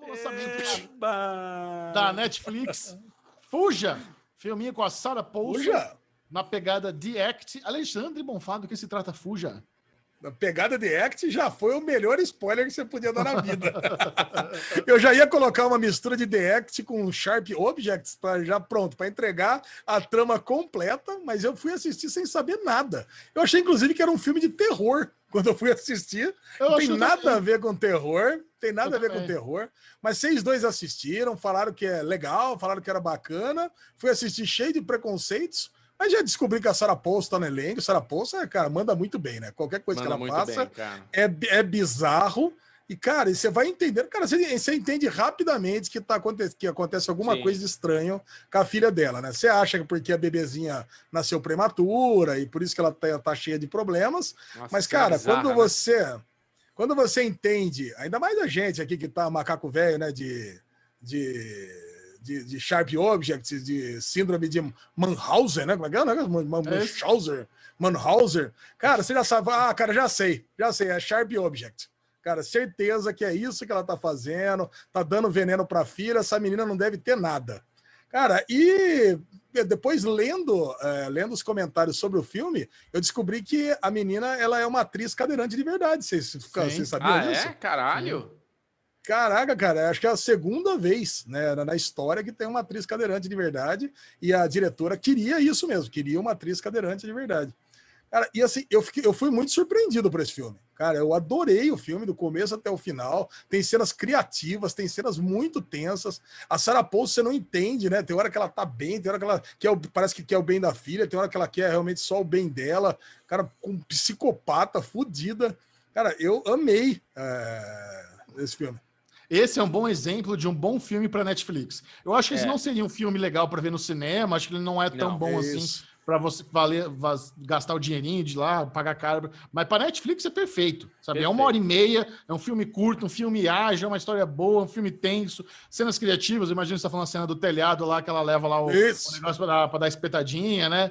Novo lançamento Eba. da Netflix. Fuja! Filminho com a Sarah Paulson. Fuja! Na pegada The Act. Alexandre Bonfá, do que se trata Fuja? a pegada de Act já foi o melhor spoiler que você podia dar na vida. eu já ia colocar uma mistura de The Act com Sharp Objects para já pronto, para entregar a trama completa, mas eu fui assistir sem saber nada. Eu achei inclusive que era um filme de terror quando eu fui assistir. Eu não tem nada que... a ver com terror, tem nada eu a ver também. com terror, mas vocês dois assistiram, falaram que é legal, falaram que era bacana. Fui assistir cheio de preconceitos mas já descobri que a Sarah Paulson está no elenco. Sarah Paulson, é, cara, manda muito bem, né? Qualquer coisa manda que ela faça é, é bizarro. E, cara, você vai entender, cara, você, você entende rapidamente que, tá, que acontece alguma Sim. coisa estranha com a filha dela, né? Você acha que porque a bebezinha nasceu prematura e por isso que ela tá, tá cheia de problemas. Nossa, Mas, é cara, é bizarro, quando né? você. Quando você entende, ainda mais a gente aqui que tá macaco velho, né? De. de de, de Sharp Objects, de síndrome de Mannhauser, né? Como é que é? Mannhauser, é Mannhauser. Cara, você já sabe. Ah, cara, já sei. Já sei, é Sharp Object. Cara, certeza que é isso que ela tá fazendo, tá dando veneno pra filha, essa menina não deve ter nada. Cara, e depois lendo, é, lendo os comentários sobre o filme, eu descobri que a menina ela é uma atriz cadeirante de verdade. Vocês, vocês sabiam ah, é? disso? É? Caralho! Caraca, cara, acho que é a segunda vez né, na história que tem uma atriz cadeirante de verdade e a diretora queria isso mesmo, queria uma atriz cadeirante de verdade. Cara, e assim, eu, fiquei, eu fui muito surpreendido por esse filme. Cara, eu adorei o filme do começo até o final. Tem cenas criativas, tem cenas muito tensas. A Sarah Paulson você não entende, né? Tem hora que ela tá bem, tem hora que ela quer o, parece que quer o bem da filha, tem hora que ela quer realmente só o bem dela. Cara, com psicopata fudida. Cara, eu amei é, esse filme. Esse é um bom exemplo de um bom filme para Netflix. Eu acho que é. esse não seria um filme legal para ver no cinema, acho que ele não é tão não, bom é assim para você valer, gastar o dinheirinho de lá, pagar caro. Mas para Netflix é perfeito, sabe? Perfeito. É uma hora e meia, é um filme curto, um filme ágil, é uma história boa, um filme tenso, cenas criativas. Imagina você tá falando a cena do telhado lá, que ela leva lá o, o negócio para dar, dar, espetadinha, né?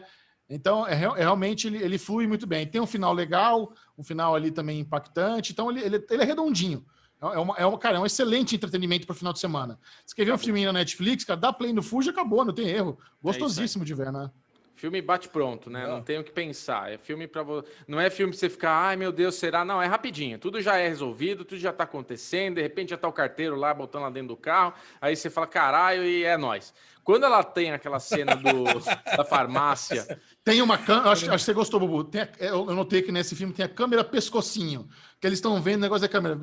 Então, é, é realmente, ele, ele, flui muito bem. Tem um final legal, um final ali também impactante. Então, ele, ele, ele é redondinho. É, uma, é, uma, cara, é um excelente entretenimento para o final de semana. escrever quer ver um filminho na Netflix, cara, dá play no Fuji e acabou, não tem erro. É Gostosíssimo é de ver, né? Filme bate pronto, né? Não, não tenho o que pensar. É filme para você não é filme pra você ficar, ai meu Deus, será? Não, é rapidinho. Tudo já é resolvido, tudo já tá acontecendo, de repente já tá o carteiro lá botando lá dentro do carro, aí você fala, caralho, e é nós. Quando ela tem aquela cena do, da farmácia. Tem uma câmera. Acho, acho, que você gostou, Bubu. Tem a, é, eu notei que nesse filme tem a câmera pescocinho. Que eles estão vendo o negócio da câmera.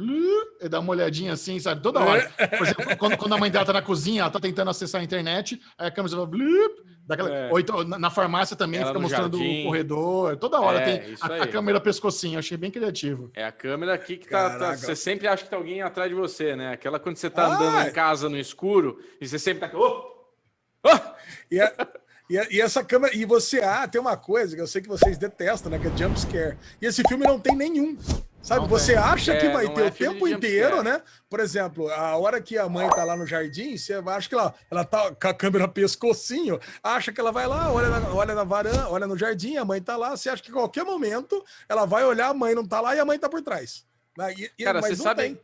E dá uma olhadinha assim, sabe? Toda hora. Por exemplo, quando, quando a mãe dela tá na cozinha, ela tá tentando acessar a internet, aí a câmera vai. Daquela... É. Ou então, na farmácia também Ela fica mostrando jardim. o corredor. Toda hora é, tem a, a, câmera pescocinho. Achei bem criativo. É a câmera aqui que tá, tá, Você sempre acha que tem alguém atrás de você, né? Aquela quando você tá ah, andando em é. casa no escuro e você sempre tá. Oh! Oh! E, a, E, e, essa câmera. E você. Ah, tem uma coisa que eu sei que vocês detestam, né? Que é jump scare. E esse filme não tem nenhum. Sabe? Não você acha que é, vai ter é o tempo inteiro, né? Por exemplo, a hora que a mãe tá lá no jardim, você acha que ela, ela tá com a câmera pescocinho, acha que ela vai lá, olha na, olha na varanda, olha no jardim, a mãe tá lá, você acha que a qualquer momento ela vai olhar, a mãe não tá lá e a mãe tá por trás. Né? E, Cara, você sabe. Tem.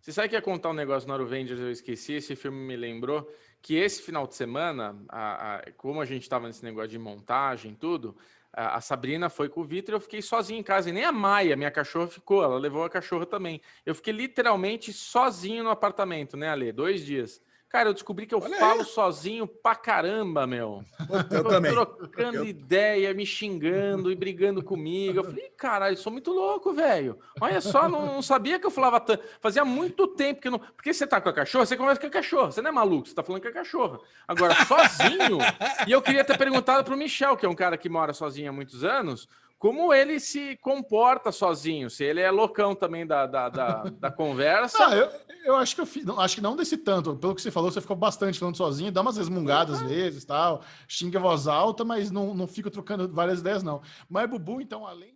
Você sabe que ia contar um negócio no Avengers, eu esqueci, esse filme me lembrou que esse final de semana, a, a, como a gente estava nesse negócio de montagem tudo, a, a Sabrina foi com o Vitor, eu fiquei sozinho em casa, e nem a Maia, minha cachorra, ficou, ela levou a cachorra também. Eu fiquei literalmente sozinho no apartamento, né, Ale? Dois dias. Cara, eu descobri que eu Olha falo aí. sozinho pra caramba, meu. Eu, eu também. Trocando eu... ideia, me xingando e brigando comigo. Eu falei, caralho, sou muito louco, velho. Olha só, não, não, sabia que eu falava tanto. Fazia muito tempo que não. Porque você tá com a cachorra, você conversa com a cachorra. Você não é maluco, você tá falando com a cachorra. Agora, sozinho. e eu queria ter perguntado pro Michel, que é um cara que mora sozinho há muitos anos, como ele se comporta sozinho, se ele é loucão também da, da, da, da conversa. Ah, eu, eu acho que eu não, acho que não desse tanto. Pelo que você falou, você ficou bastante falando sozinho, dá umas resmungadas às uhum. vezes, tal, xinga a voz alta, mas não, não fica trocando várias ideias, não. Mas Bubu, então, além.